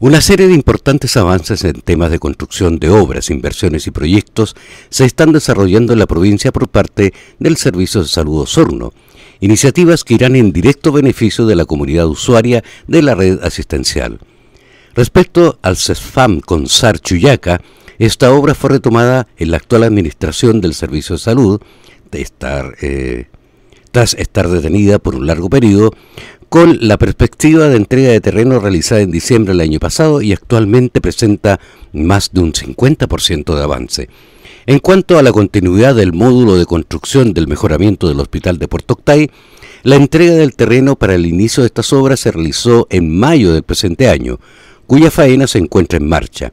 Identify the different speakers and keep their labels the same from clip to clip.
Speaker 1: Una serie de importantes avances en temas de construcción de obras, inversiones y proyectos se están desarrollando en la provincia por parte del Servicio de Salud Osorno, iniciativas que irán en directo beneficio de la comunidad usuaria de la red asistencial. Respecto al CESFAM con SAR Chuyaca, esta obra fue retomada en la actual administración del Servicio de Salud, de estar, eh, tras estar detenida por un largo periodo, con la perspectiva de entrega de terreno realizada en diciembre del año pasado y actualmente presenta más de un 50% de avance. En cuanto a la continuidad del módulo de construcción del mejoramiento del hospital de Puerto la entrega del terreno para el inicio de estas obras se realizó en mayo del presente año, cuya faena se encuentra en marcha.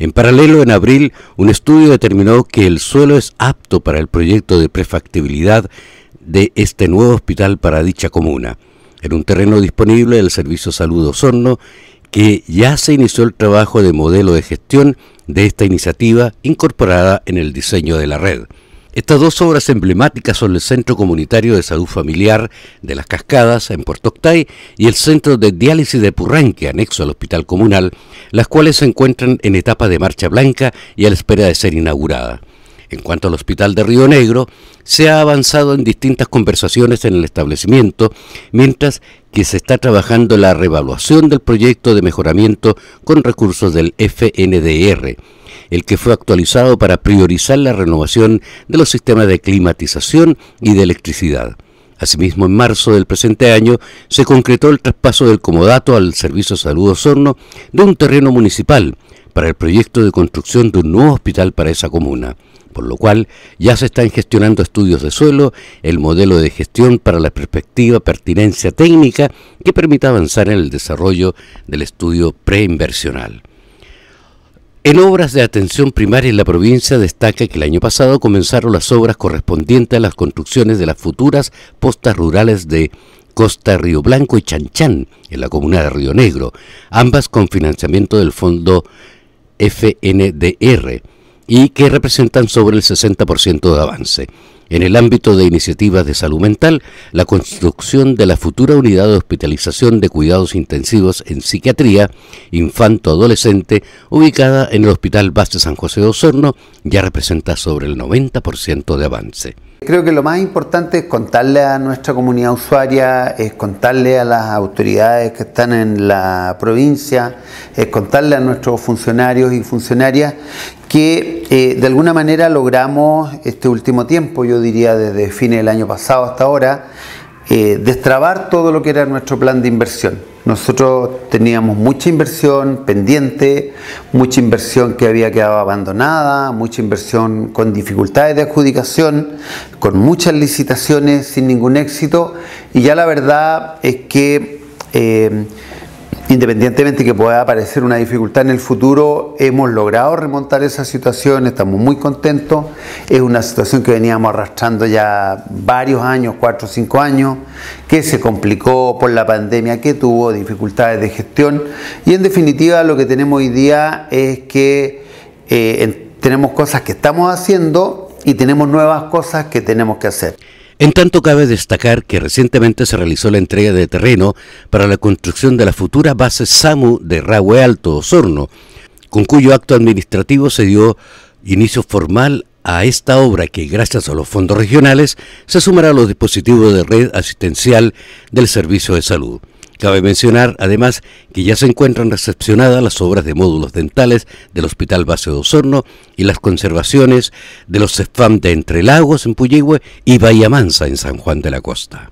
Speaker 1: En paralelo, en abril, un estudio determinó que el suelo es apto para el proyecto de prefactibilidad de este nuevo hospital para dicha comuna en un terreno disponible del Servicio Salud Osorno, que ya se inició el trabajo de modelo de gestión de esta iniciativa incorporada en el diseño de la red. Estas dos obras emblemáticas son el Centro Comunitario de Salud Familiar de las Cascadas en Puerto Octay y el Centro de Diálisis de Purranque, anexo al Hospital Comunal, las cuales se encuentran en etapa de marcha blanca y a la espera de ser inaugurada. En cuanto al hospital de Río Negro, se ha avanzado en distintas conversaciones en el establecimiento, mientras que se está trabajando la revaluación del proyecto de mejoramiento con recursos del FNDR, el que fue actualizado para priorizar la renovación de los sistemas de climatización y de electricidad. Asimismo, en marzo del presente año se concretó el traspaso del comodato al Servicio de Salud Osorno de un terreno municipal para el proyecto de construcción de un nuevo hospital para esa comuna por lo cual ya se están gestionando estudios de suelo, el modelo de gestión para la perspectiva pertinencia técnica que permita avanzar en el desarrollo del estudio preinversional. En obras de atención primaria en la provincia destaca que el año pasado comenzaron las obras correspondientes a las construcciones de las futuras postas rurales de Costa Río Blanco y Chanchán, en la comuna de Río Negro, ambas con financiamiento del fondo FNDR y que representan sobre el 60% de avance. En el ámbito de iniciativas de salud mental, la construcción de la futura unidad de hospitalización de cuidados intensivos en psiquiatría infanto-adolescente ubicada en el Hospital Base San José de Osorno ya representa sobre el 90% de avance.
Speaker 2: Creo que lo más importante es contarle a nuestra comunidad usuaria, es contarle a las autoridades que están en la provincia, es contarle a nuestros funcionarios y funcionarias que eh, de alguna manera logramos este último tiempo, yo diría desde fines del año pasado hasta ahora, eh, destrabar todo lo que era nuestro plan de inversión. Nosotros teníamos mucha inversión pendiente, mucha inversión que había quedado abandonada, mucha inversión con dificultades de adjudicación, con muchas licitaciones sin ningún éxito y ya la verdad es que eh, Independientemente que pueda aparecer una dificultad en el futuro, hemos logrado remontar esa situación, estamos muy contentos. Es una situación que veníamos arrastrando ya varios años, cuatro o cinco años, que se complicó por la pandemia, que tuvo dificultades de gestión. Y en definitiva lo que tenemos hoy día es que eh, tenemos cosas que estamos haciendo y tenemos nuevas cosas que tenemos
Speaker 1: que hacer. En tanto, cabe destacar que recientemente se realizó la entrega de terreno para la construcción de la futura base SAMU de Rahue Alto, Osorno, con cuyo acto administrativo se dio inicio formal a esta obra que, gracias a los fondos regionales, se sumará a los dispositivos de red asistencial del Servicio de Salud. Cabe mencionar, además, que ya se encuentran recepcionadas las obras de módulos dentales del Hospital Base de Osorno y las conservaciones de los CEFAM de Entre Lagos en Puyehue y Bahía Mansa en San Juan de la Costa.